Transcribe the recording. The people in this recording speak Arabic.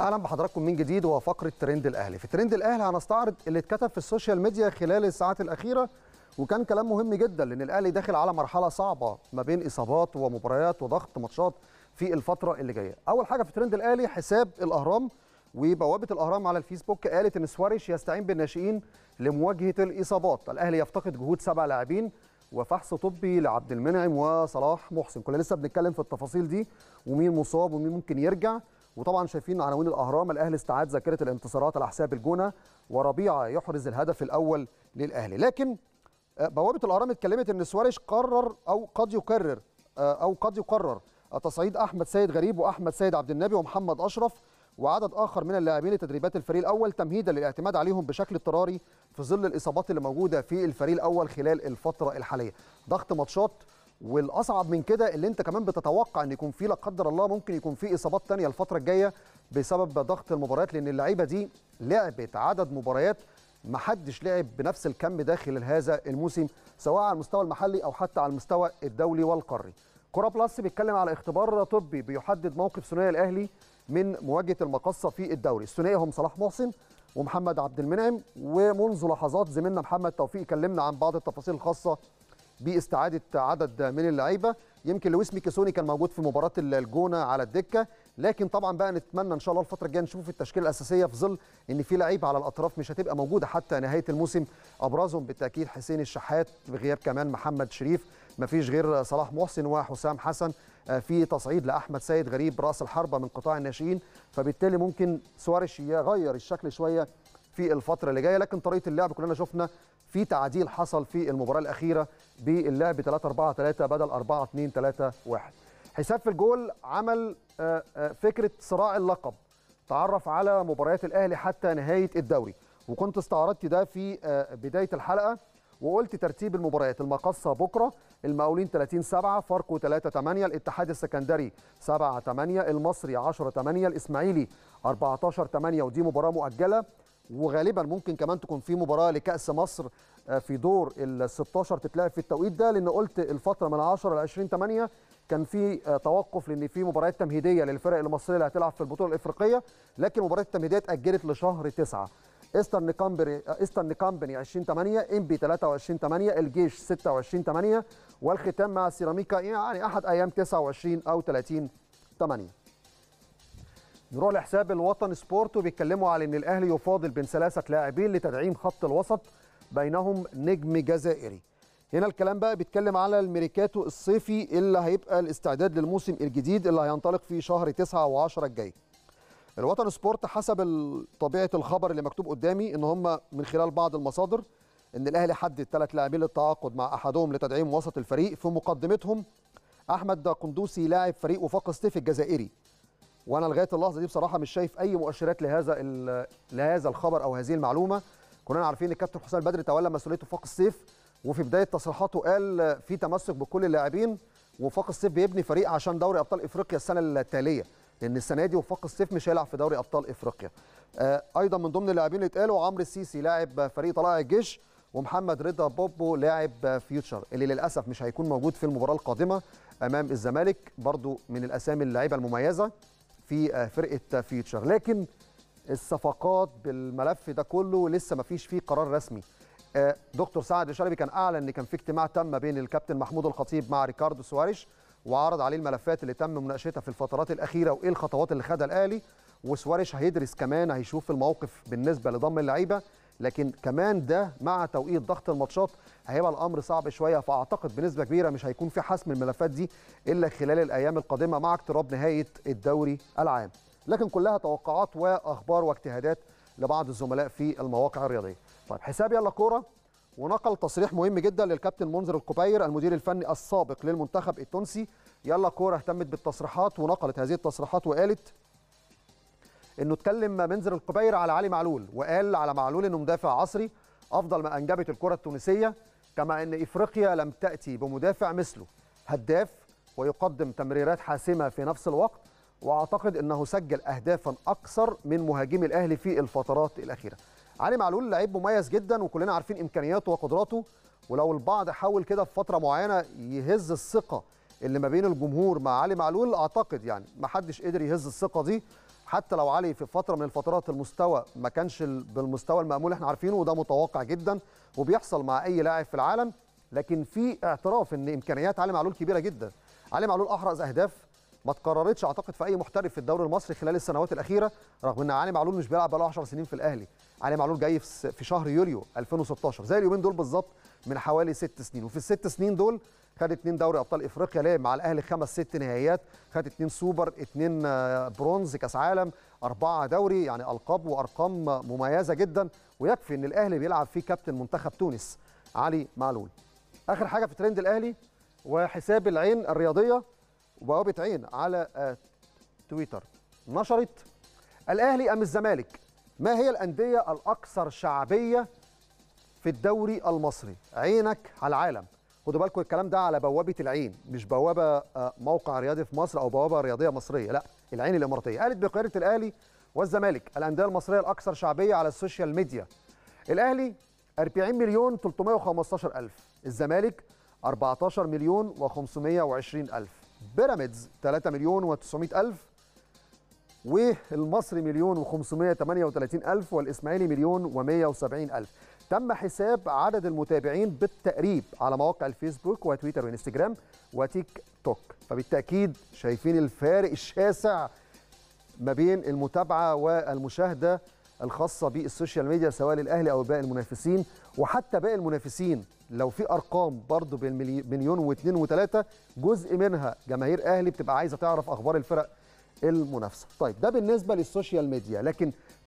اهلا بحضراتكم من جديد وفقره ترند الاهلي في ترند الاهلي هنستعرض اللي اتكتب في السوشيال ميديا خلال الساعات الاخيره وكان كلام مهم جدا لان الاهلي داخل على مرحله صعبه ما بين اصابات ومباريات وضغط ماتشات في الفتره اللي جايه اول حاجه في ترند الاهلي حساب الاهرام وبوابه الاهرام على الفيسبوك قالت ان سواريش يستعين بالناشئين لمواجهه الاصابات الاهلي يفتقد جهود سبع لاعبين وفحص طبي لعبد المنعم وصلاح محسن كنا لسه بنتكلم في التفاصيل دي ومين مصاب ومين ممكن يرجع وطبعا شايفين عناوين الاهرام الاهلي استعاد ذاكره الانتصارات على حساب الجونه وربيعه يحرز الهدف الاول للاهلي لكن آه، بوابه الاهرام اتكلمت ان سواريش قرر او قد يكرر آه، او قد يقرر تصعيد احمد سيد غريب واحمد سيد عبد النبي ومحمد اشرف وعدد اخر من اللاعبين لتدريبات الفريق الاول تمهيدا للاعتماد عليهم بشكل اضطراري في ظل الاصابات اللي موجوده في الفريق الاول خلال الفتره الحاليه ضغط ماتشات والاصعب من كده اللي انت كمان بتتوقع ان يكون في لا قدر الله ممكن يكون في اصابات ثانيه الفتره الجايه بسبب ضغط المباريات لان اللعيبه دي لعبت عدد مباريات ما حدش لعب بنفس الكم داخل هذا الموسم سواء على المستوى المحلي او حتى على المستوى الدولي والقاري كرة بلس بيتكلم على اختبار طبي بيحدد موقف ثنائي الاهلي من مواجهه المقصه في الدوري الثنائي هم صلاح محسن ومحمد عبد المنعم ومنذ لحظات زميلنا محمد توفيق كلمنا عن بعض التفاصيل الخاصه باستعاده عدد من اللعيبه يمكن لويس ميكيسوني كان موجود في مباراه الجونه على الدكه لكن طبعا بقى نتمنى ان شاء الله الفتره الجايه نشوف التشكيله الاساسيه في ظل ان في لعيبه على الاطراف مش هتبقى موجوده حتى نهايه الموسم ابرزهم بالتاكيد حسين الشحات بغياب كمان محمد شريف مفيش غير صلاح محسن وحسام حسن آه، في تصعيد لاحمد سيد غريب راس الحربه من قطاع الناشئين فبالتالي ممكن سواريش يغير الشكل شويه في الفتره اللي جايه لكن طريقه اللعب كلنا شفنا في تعديل حصل في المباراه الاخيره باللعب 3 4 3 بدل 4 2 3 1 حساب في الجول عمل آه، آه، فكره صراع اللقب تعرف على مباريات الاهلي حتى نهايه الدوري وكنت استعرضت ده في آه، بدايه الحلقه وقلت ترتيب المباريات المقصة بكرة المقاولين 30 7 فاركو 3 8 الاتحاد السكندري 7 8 المصري 10 8 الاسماعيلي 14 8 ودي مباراة مؤجلة وغالبا ممكن كمان تكون في مباراه لكاس مصر آه، في دور ال 16 تتلعب في التوقيت ده لان قلت الفتره من 10 ل 20 8 كان في آه، توقف لان في مباريات تمهيديه للفرق المصريه اللي هتلعب في البطوله الافريقيه لكن مباريات التمهيديه اتاجلت لشهر 9 ايسترن كامبري ايسترن كامبني 20 8 ام بي 23 8 الجيش 26 8 والختام مع سيراميكا يعني احد ايام 29 او 30 8 نروح لحساب الوطن سبورت وبيتكلموا على ان الاهلي يفاضل بين ثلاثه لاعبين لتدعيم خط الوسط بينهم نجم جزائري هنا الكلام بقى بيتكلم على الميركاتو الصيفي اللي هيبقى الاستعداد للموسم الجديد اللي هينطلق في شهر 9 و10 الجاي الوطن سبورت حسب طبيعه الخبر اللي مكتوب قدامي ان هم من خلال بعض المصادر ان الاهلي حدد ثلاث لاعبين للتعاقد مع احدهم لتدعيم وسط الفريق في مقدمتهم احمد قندوسي لاعب فريق وفاق ستيف الجزائري وانا لغايه اللحظه دي بصراحه مش شايف اي مؤشرات لهذا لهذا الخبر او هذه المعلومه كلنا عارفين الكابتن حسام البدري تولى مسؤوليه وفاق الصيف وفي بدايه تصريحاته قال في تمسك بكل اللاعبين وفاق الصيف بيبني فريق عشان دوري ابطال افريقيا السنه التاليه لان السنه دي وفاق الصيف مش هيلعب في دوري ابطال افريقيا آه، ايضا من ضمن اللاعبين اللي اتقالوا عمرو السيسي لاعب فريق طلائع الجيش ومحمد رضا بوبو لاعب فيوتشر اللي للاسف مش هيكون موجود في المباراه القادمه امام الزمالك برضو من الاسامي اللعيبه المميزه في آه، فرقه فيوتشر لكن الصفقات بالملف ده كله لسه ما فيش فيه قرار رسمي آه، دكتور سعد شلبي كان اعلن ان كان في اجتماع تم بين الكابتن محمود الخطيب مع ريكاردو سواريش وعرض عليه الملفات اللي تم مناقشتها في الفترات الاخيره وايه الخطوات اللي خدها الاهلي وسواريش هيدرس كمان هيشوف الموقف بالنسبه لضم اللعيبه لكن كمان ده مع توقيت ضغط الماتشات هيبقى الامر صعب شويه فاعتقد بنسبه كبيره مش هيكون في حسم الملفات دي الا خلال الايام القادمه مع اقتراب نهايه الدوري العام لكن كلها توقعات واخبار واجتهادات لبعض الزملاء في المواقع الرياضيه طيب حساب يلا كوره ونقل تصريح مهم جدا للكابتن منذر القبير المدير الفني السابق للمنتخب التونسي يلا كوره اهتمت بالتصريحات ونقلت هذه التصريحات وقالت انه اتكلم منذر القبير على علي معلول وقال على معلول انه مدافع عصري افضل ما انجبت الكره التونسيه كما ان افريقيا لم تاتي بمدافع مثله هداف ويقدم تمريرات حاسمه في نفس الوقت واعتقد انه سجل اهدافا اكثر من مهاجمي الاهلي في الفترات الاخيره علي معلول لعيب مميز جدا وكلنا عارفين امكانياته وقدراته ولو البعض حاول كده في فتره معينه يهز الثقه اللي ما بين الجمهور مع علي معلول اعتقد يعني ما حدش قدر يهز الثقه دي حتى لو علي في فتره من الفترات المستوى ما كانش بالمستوى المامول احنا عارفينه وده متوقع جدا وبيحصل مع اي لاعب في العالم لكن في اعتراف ان امكانيات علي معلول كبيره جدا علي معلول احرز اهداف ما اتكررتش اعتقد في اي محترف في الدوري المصري خلال السنوات الاخيره رغم ان علي معلول مش بيلعب بقاله 10 سنين في الاهلي علي معلول جاي في شهر يوليو 2016 زي اليومين دول بالظبط من حوالي ست سنين وفي الست سنين دول خد اتنين دوري ابطال افريقيا لعب مع الاهلي خمس ست نهائيات خد اتنين سوبر اتنين آه، برونز كاس عالم اربعه دوري يعني القاب وارقام مميزه جدا ويكفي ان الاهلي بيلعب فيه كابتن منتخب تونس علي معلول اخر حاجه في ترند الاهلي وحساب العين الرياضيه وبوابه عين على آه، تويتر نشرت الاهلي ام الزمالك ما هي الانديه الاكثر شعبيه في الدوري المصري عينك على العالم خدوا بالكم الكلام ده على بوابه العين مش بوابه آه، موقع رياضي في مصر او بوابه رياضيه مصريه لا العين الاماراتيه قالت بقياده الاهلي والزمالك الانديه المصريه الاكثر شعبيه على السوشيال ميديا الاهلي 40 مليون 315 الف الزمالك 14 مليون و520 الف بيراميدز 3 مليون و900 ألف والمصري مليون و538 ألف والإسماعيلي مليون و170 ألف تم حساب عدد المتابعين بالتقريب على مواقع الفيسبوك وتويتر وانستجرام وتيك توك فبالتأكيد شايفين الفارق الشاسع ما بين المتابعة والمشاهدة الخاصه بالسوشيال ميديا سواء للاهلي او باقي المنافسين وحتى باقي المنافسين لو في ارقام برضو بين مليون واثنين وثلاثه جزء منها جماهير اهلي بتبقى عايزه تعرف اخبار الفرق المنافسه. طيب ده بالنسبه للسوشيال ميديا لكن